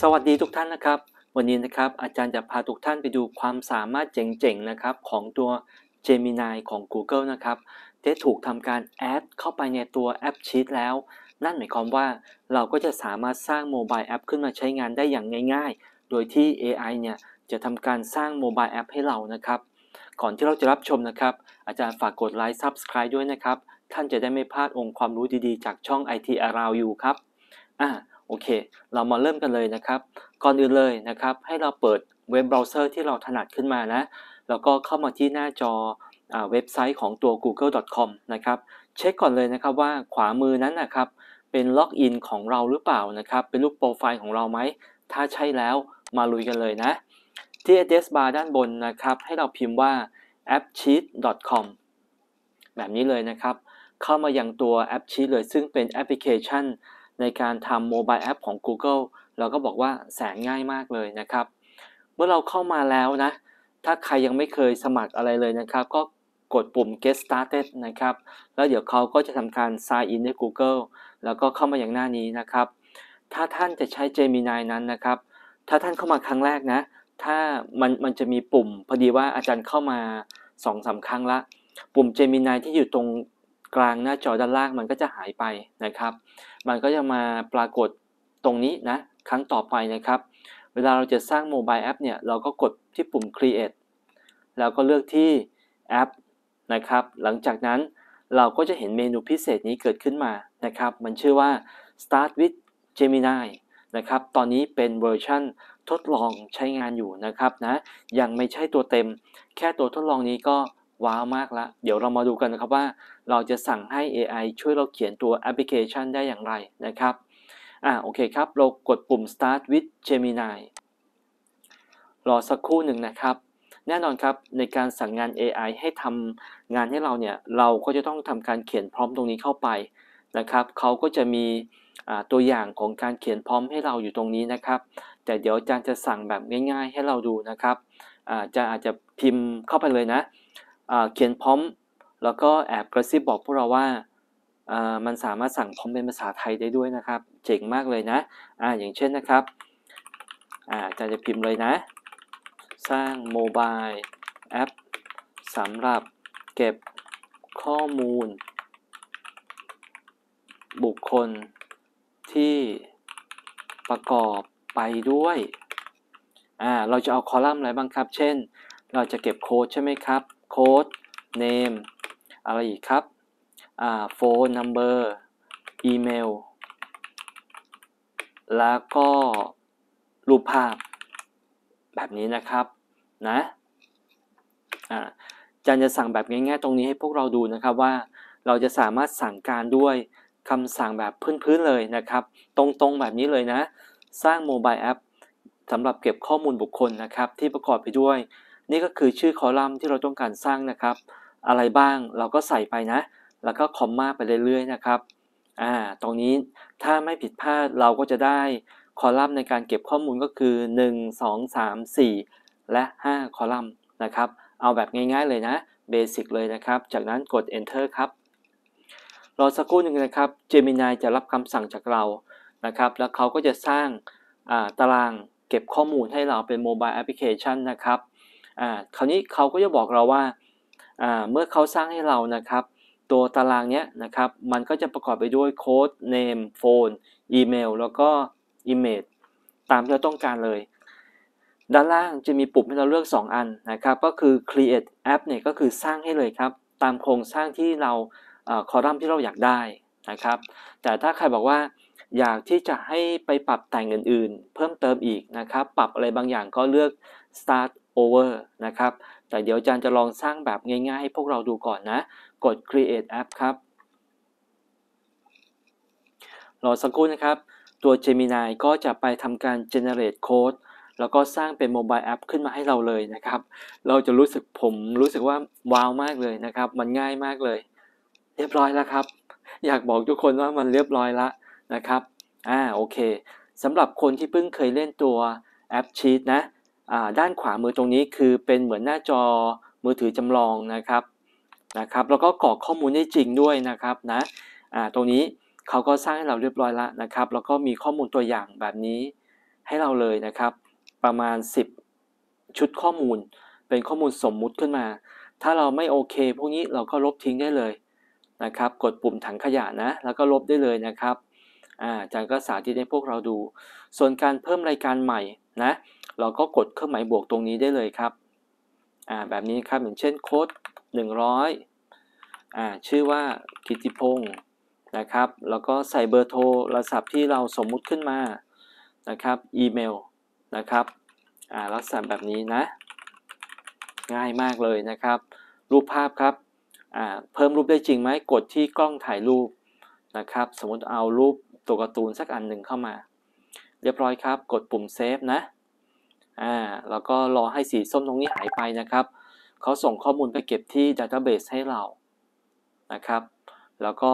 สวัสดีทุกท่านนะครับ วันนี้นะครับอาจารย์จะพาทุกท่านไปดูความสามารถเจ๋งๆนะครับของตัว Gemini ของ Google นะครับได้ถูกทำการแอดเข้าไปในตัวแอปชีตแล้ว นั่นหมายความว่าเราก็จะสามารถสร้างโมบายแอปขึ้นมาใช้งานได้อย่างง่ายๆ โดยที่ AI เนี่ยจะทำการสร้างโมบายแอปให้เรานะครับก่อนที่เราจะรับชมนะครับ อาจารย์ฝากกดไลค์ Subscribe ด้วยนะครับท่านจะได้ไม่พลาดองค์ความรู้ดีๆ จากช่อง IT Around You ครับอ่าโอเค เรามาเริ่มกันเลยนะครับ ก่อนอื่นเลยนะครับ ให้เราเปิดเว็บเบราว์เซอร์ที่เราถนัดขึ้นมานะ แล้วก็เข้ามาที่หน้าจอเว็บไซต์ของตัว google.com นะครับ เช็คก่อนเลยนะครับว่าขวามือนั้นนะครับ เป็นล็อกอินของเราหรือเปล่านะครับ เป็นรูปโปรไฟล์ของเราไหม ถ้าใช่แล้วมาลุยกันเลยนะ ที่ address bar ด้านบนนะครับ ให้เราพิมพ์ว่า appsheet.com แบบนี้เลยนะครับ เข้ามาอย่างตัว appsheet เลยซึ่งเป็นแอปพลิเคชันในการทำโมบายแอปของ Google เราก็บอกว่าแสนง่ายมากเลยนะครับ เมื่อเราเข้ามาแล้วนะ ถ้าใครยังไม่เคยสมัครอะไรเลยนะครับ ก็กดปุ่ม get started นะครับ แล้วเดี๋ยวเขาก็จะทำการ sign in ใน Google แล้วก็เข้ามาอย่างหน้านี้นะครับ ถ้าท่านจะใช้ Gemini นั้นนะครับ ถ้าท่านเข้ามาครั้งแรกนะ ถ้ามันมันจะมีปุ่ม พอดีว่าอาจารย์เข้ามา 2-3สาครั้งละ ปุ่ม Gemini ที่อยู่ตรงกลางหน้าจอด้านล่างมันก็จะหายไปนะครับ มันก็จะมาปรากฏตรงนี้นะครั้งต่อไปนะครับ เวลาเราจะสร้างโมบายแอปเนี่ยเราก็กดที่ปุ่ม create แล้วก็เลือกที่แอปนะครับ หลังจากนั้นเราก็จะเห็นเมนูพิเศษนี้เกิดขึ้นมานะครับ มันชื่อว่า start with Gemini นะครับ ตอนนี้เป็นเวอร์ชันทดลองใช้งานอยู่นะครับนะ ยังไม่ใช่ตัวเต็มแค่ตัวทดลองนี้ก็ว้าวมากละเดี๋ยวเรามาดูกันนะครับว่าเราจะสั่งให้ AI ช่วยเราเขียนตัวแอปพลิเคชันได้อย่างไรนะครับอ่าโอเคครับ เรากดปุ่ม start with Gemini รอสักครู่หนึ่งนะครับ แน่นอนครับในการสั่งงาน AI ให้ทำงานให้เราเนี่ย เราก็จะต้องทำการเขียนพร้อมตรงนี้เข้าไปนะครับ เขาก็จะมีตัวอย่างของการเขียนพร้อมให้เราอยู่ตรงนี้นะครับ แต่เดี๋ยวอาจารย์จะสั่งแบบง่าย ๆให้เราดูนะครับอาจารย์อาจจะพิมพ์เข้าไปเลยนะะเขียนพร้อมแล้วก็แอบกระซิบบอกพวกเราว่ามันสามารถสั่งพร้อมเป็นภาษาไทยได้ด้วยนะครับ เจ๋งมากเลยนะอ่าอย่างเช่นนะครับอ่าจะจะพิมพ์เลยนะ สร้างโมบายแอปสำหรับเก็บข้อมูล บุคคลที่ประกอบไปด้วยอ่าเราจะเอาคอลัมน์อะไรบ้างครับ เช่น เราจะเก็บโค้ดใช่ไหมครับ โค้ด name อะไรอีกครับ อ่าโฟนนัมเบอร์อีเมล แล้วก็รูปภาพแบบนี้นะครับ นะ อ่าจันจะสั่งแบบง่ายๆ ตรงนี้ให้พวกเราดูนะครับว่า เราจะสามารถสั่งการด้วยคำสั่งแบบพื้นๆเลยนะครับ ตรงๆแบบนี้เลยนะ สร้างโมบายแอปสำหรับเก็บข้อมูลบุคคลนะครับที่ประกอบไปด้วย นี่ก็คือชื่อคอลัมน์ที่เราต้องการสร้างนะครับอะไรบ้างเราก็ใส่ไปนะ แล้วก็คอมมาไปเรื่อยๆ นะครับอ่าตรงนี้ถ้าไม่ผิดพลาดเราก็จะได้คอลัมน์ในการเก็บข้อมูลก็คือ 1 2 3 4 และ 5 คอลัมน์นะครับ เอาแบบง่ายๆเลยนะเบสิกเลยนะครับ จากนั้นกด enter ครับรอสักครู่หนึ่งนะครับ Gemini จะรับคำสั่งจากเรานะครับ แล้วเขาก็จะสร้างตารางเก็บข้อมูลให้เราเป็นโมบายแอปพลิเคชันนะครับคราวนี้เขาก็จะบอกเราว่าเมื่อเขาสร้างให้เรานะครับ ตัวตารางเนี้ยนะครับ มันก็จะประกอบไปด้วยโค้ด name phone อีเมลแล้วก็ image ตามที่เราต้องการเลย ด้านล่างจะมีปุ่มให้เราเลือก 2 อันนะครับ ก็คือ create app เนี่ยก็คือสร้างให้เลยครับ ตามโครงสร้างที่เราคอลัมน์ที่เราอยากได้นะครับ แต่ถ้าใครบอกว่าอยากที่จะให้ไปปรับแต่งอื่นๆ เพิ่มเติมอีกนะครับ ปรับอะไรบางอย่างก็เลือก start over นะครับแต่เดี๋ยวอาจารย์จะลองสร้างแบบง่ายๆให้พวกเราดูก่อนนะ กด create app ครับ รอสักครู่นะครับ ตัว Gemini ก็จะไปทำการ generate code แล้วก็สร้างเป็นโมบายแอปขึ้นมาให้เราเลยนะครับ เราจะรู้สึกผมรู้สึกว่าว้าว มากเลยนะครับ มันง่ายมากเลย เรียบร้อยแล้วครับ อยากบอกทุกคนว่ามันเรียบร้อยละนะครับ อ่าโอเคสำหรับคนที่เพิ่งเคยเล่นตัวแอปชีตนะด้านขวามือตรงนี้คือเป็นเหมือนหน้าจอมือถือจำลองนะครับ นะครับ แล้วก็กรอกข้อมูลได้จริงด้วยนะครับนะ ตรงนี้เขาก็สร้างให้เราเรียบร้อยแล้วนะครับ แล้วก็มีข้อมูลตัวอย่างแบบนี้ให้เราเลยนะครับ ประมาณ 10 ชุดข้อมูล เป็นข้อมูลสมมุติขึ้นมา ถ้าเราไม่โอเค พวกนี้เราก็ลบทิ้งได้เลยนะครับ กดปุ่มถังขยะนะ แล้วก็ลบได้เลยนะครับอาจารย์ก็สาธิตให้พวกเราดู ส่วนการเพิ่มรายการใหม่นะเราก็กดเครื่องหมายบวกตรงนี้ได้เลยครับ อ่า แบบนี้ครับอย่างเช่นโค้ด100อ่า ชื่อว่ากิติพงศ์นะครับ แล้วก็ใส่เบอร์โทรโทรศัพท์ที่เราสมมุติขึ้นมา นะครับ อีเมลนะครับ อ่าลักษณะแบบนี้นะ ง่ายมากเลยนะครับ รูปภาพครับ อ่า เพิ่มรูปได้จริงไหม กดที่กล้องถ่ายรูปนะครับ สมมติเอารูปตัวการ์ตูนสักอันหนึ่งเข้ามา เรียบร้อยครับ กดปุ่มเซฟนะอ่าแล้วก็รอให้สีส้มตรงนี้หายไปนะครับ เขาส่งข้อมูลไปเก็บที่ดัตต้าเบสให้เรา นะครับ แล้วก็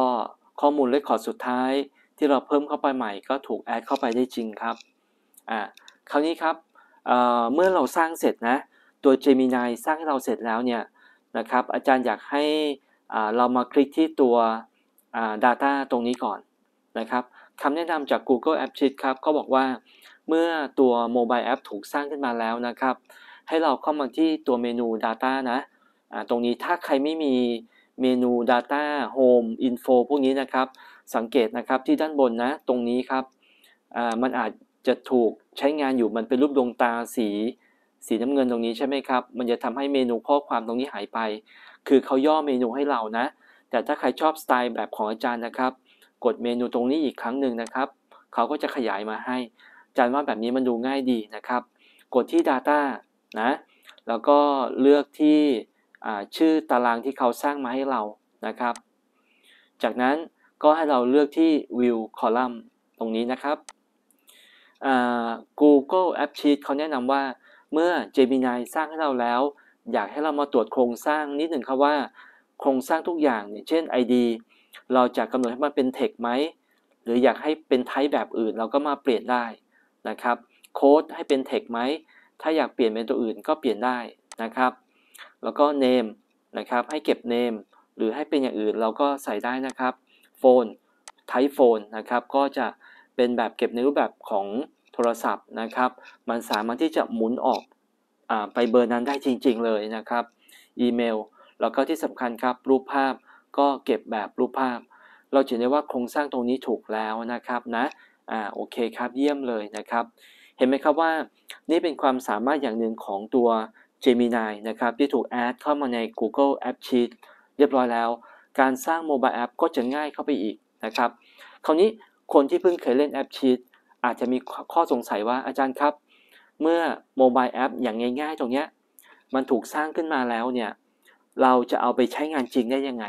ข้อมูลเลคคอร์ดสุดท้ายที่เราเพิ่มเข้าไปใหม่ก็ถูกแอดเข้าไปได้จริงครับ อ่าคราวนี้ครับเเมื่อเราสร้างเสร็จนะ ตัว Gemini สร้างให้เราเสร็จแล้วเนี่ย นะครับ อาจารย์อยากให้เรามาคลิกที่ตัว Data ตรงนี้ก่อนนะครับคำแนะนำจาก Google App Sheet ครับก็บอกว่าเมื่อตัวโมบายแอปถูกสร้างขึ้นมาแล้วนะครับ ให้เราเข้ามาที่ตัวเมนู Data นะะตรงนี้ถ้าใครไม่มีเมนู Data Home Info พวกนี้นะครับ สังเกตนะครับที่ด้านบนนะตรงนี้ครับมันอาจจะถูกใช้งานอยู่มันเป็นรูปดวงตาสี สีน้ำเงินตรงนี้ใช่ไหมครับ มันจะทำให้เมนูข้อความตรงนี้หายไป คือเขาย่อเมนูให้เรานะ แต่ถ้าใครชอบสไตล์แบบของอาจารย์นะครับกดเมนูตรงนี้อีกครั้งหนึ่งนะครับ เขาก็จะขยายมาให้จานว่าแบบนี้มันดูง่ายดีนะครับ กดที่ Data นะ แล้วก็เลือกที่ชื่อตารางที่เขาสร้างมาให้เรา นะครับ จากนั้นก็ให้เราเลือกที่ View Column ตรงนี้นะครับ Google App Sheet เขาแนะนำว่าเมื่อ Gemini สร้างให้เราแล้ว อยากให้เรามาตรวจโครงสร้างนิดหนึ่งครับว่า โครงสร้างทุกอย่างเนี่ย เช่น ID เราจะกำหนดให้มันเป็นเทคไหมหรืออยากให้เป็นไทป์แบบอื่นเราก็มาเปลี่ยนได้นะครับโค้ดให้เป็นเทคไหมถ้าอยากเปลี่ยนเป็นตัวอื่น ก็เปลี่ยนได้นะครับ แล้วก็ name นะครับให้เก็บ name หรือให้เป็นอย่างอื่นเราก็ใส่ได้นะครับโฟนไทป์โฟนนะครับก็จะเป็นแบบเก็บนิ้วแบบของโทรศัพท์นะครับ มันสามารถที่จะหมุนออกอไปเบอร์นั้นได้จริงๆ เลยนะครับ อีเมลแล้วก็ที่สำคัญครับรูปภาพก็เก็บแบบรูปภาพ เราเห็นได้ว่าโครงสร้างตรงนี้ถูกแล้วนะครับนะ อ่า โอเคครับ เยี่ยมเลยนะครับ เห็นไหมครับว่านี่เป็นความสามารถอย่างหนึ่งของตัว Gemini นะครับ ที่ถูกแอดเข้ามาใน Google App Sheet เรียบร้อยแล้ว การสร้างโมบายแอปก็จะง่ายเข้าไปอีกนะครับ คราวนี้คนที่เพิ่งเคยเล่นแอปชีตอาจจะมีข้อสงสัยว่าอาจารย์ครับ เมื่อโมบายแอปอย่างง่าย ๆ ตรงเนี้ยมันถูกสร้างขึ้นมาแล้วเนี่ยเราจะเอาไปใช้งานจริงได้ยังไง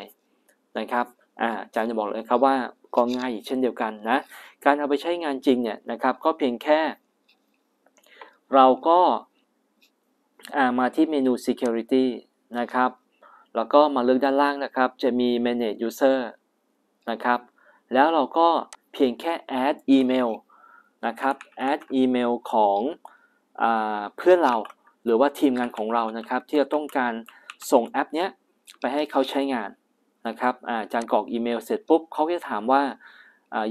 นะครับอาจารย์จะบอกเลยครับว่าก็ง่ายอีกเช่นเดียวกันนะการเอาไปใช้งานจริงเนี่ยนะครับก็เพียงแค่ เราก็มาที่เมนู security นะครับแล้วก็มาเลือกด้านล่างนะครับจะมี manage user นะครับแล้วเราก็เพียงแค่ add email นะครับ add email ของอเพื่อนเราหรือว่าทีมงานของเรานะครับที่จะต้องการส่งแอปเนี้ยไปให้เขาใช้งานนะครับอาจารย์กรอกอีเมลเสร็จปุ๊บเขาจะถามว่า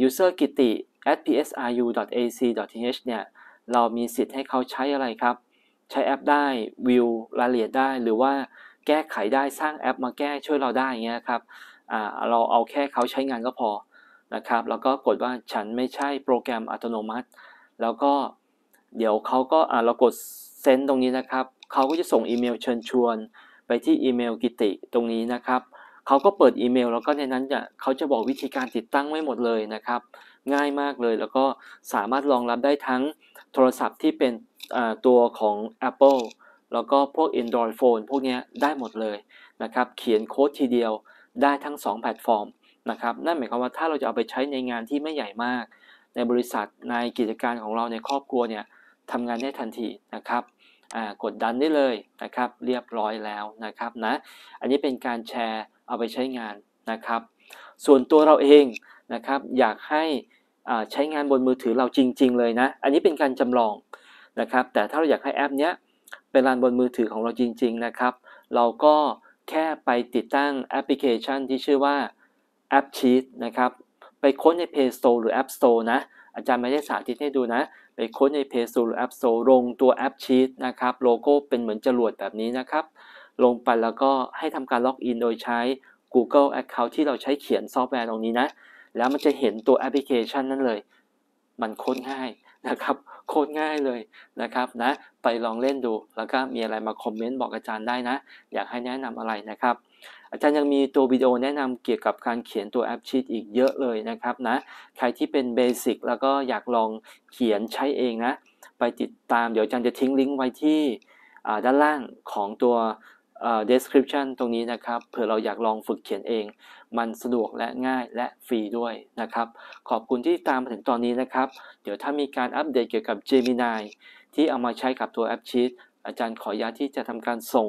user กิติ at psru.ac.th เนี่ยเรามีสิทธิ์ให้เขาใช้อะไรครับ ใช้แอปได้วิวรายละเอียดได้ หรือว่าแก้ไขได้สร้างแอปมาแก้ช่วยเราได้เงี้ยครับเราเอาแค่เขาใช้งานก็พอนะครับ แล้วก็กดว่าฉันไม่ใช่โปรแกรมอัตโนมัติ แล้วก็ เดี๋ยวเขาก็เรากดเซนตรงนี้นะครับเขาก็จะส่งอีเมลเชิญชวน ไปที่อีเมลกิติตรงนี้นะครับเขาก็เปิดอีเมล แล้วก็ในนั้นจะเขาจะบอกวิธีการติดตั้งไว้หมดเลยนะครับง่ายมากเลยแล้วก็สามารถรองรับได้ทั้งโทรศัพท์ที่เป็นตัวของ Apple แล้วก็พวก Android Phone พวกนี้ได้หมดเลยนะครับเขียนโค้ดทีเดียวได้ทั้ง 2 แพลตฟอร์มนะครับนั่นหมายความว่าถ้าเราจะเอาไปใช้ในงานที่ไม่ใหญ่มาก ในบริษัทในกิจการของเราในครอบครัวเนี่ยทำงานได้ทันทีนะครับกดดันได้เลยนะครับเรียบร้อยแล้วนะครับนะอันนี้เป็นการแชร์เอาไปใช้งานนะครับ ส่วนตัวเราเองนะครับ อยากให้ใช้งานบนมือถือเราจริงๆเลยนะ อันนี้เป็นการจำลองนะครับ แต่ถ้าเราอยากให้แอปเนี้ยเป็นรันบนมือถือของเราจริง ๆ นะครับ เราก็แค่ไปติดตั้งแอปพลิเคชันที่ชื่อว่าแอปชีตนะครับ ไปค้นใน Play Store หรือ App Store นะ อาจารย์ไม่ได้สาธิตให้ดูนะ ไปค้นใน Play Store หรือ App Store ลงตัวแอปช h e t นะครับโลโก้เป็นเหมือนจรวดแบบนี้นะครับลงไปแล้วก็ให้ทำการล็อกอินโดยใช้ Google Account ที่เราใช้เขียนซอฟต์แวร์ตรงนี้นะ แล้วมันจะเห็นตัวแอปพลิเคชันนั่นเลย มันโคตรง่ายนะครับ โคตรง่ายเลยนะครับนะ ไปลองเล่นดู แล้วก็มีอะไรมาคอมเมนต์บอกอาจารย์ได้นะ อยากให้แนะนำอะไรนะครับ อาจารย์ยังมีตัววิดีโอแนะนำเกี่ยวกับการเขียนตัวแอปชีตอีกเยอะเลยนะครับนะ ใครที่เป็นเบสิกแล้วก็อยากลองเขียนใช้เองนะ ไปติดตาม เดี๋ยวอาจารย์จะทิ้งลิงก์ไว้ที่ด้านล่างของตัว description ตรงนี้นะครับเผื่อเราอยากลองฝึกเขียนเอง มันสะดวกและง่ายและฟรีด้วยนะครับ ขอบคุณที่ตามมาถึงตอนนี้นะครับ เดี๋ยวถ้ามีการอัปเดตเกี่ยวกับ Gemini ที่เอามาใช้กับตัวแอปชีตอาจารย์ขอยญาที่จะทำการส่ง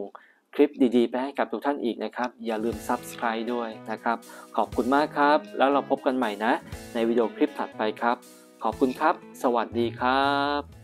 คลิปดีๆไปให้กับทุกท่านอีกนะครับ อย่าลืม Subscribe ด้วยนะครับ ขอบคุณมากครับ แล้วเราพบกันใหม่นะ ในวิดีโอคลิปถัดไปครับ ขอบคุณครับ สวัสดีครับ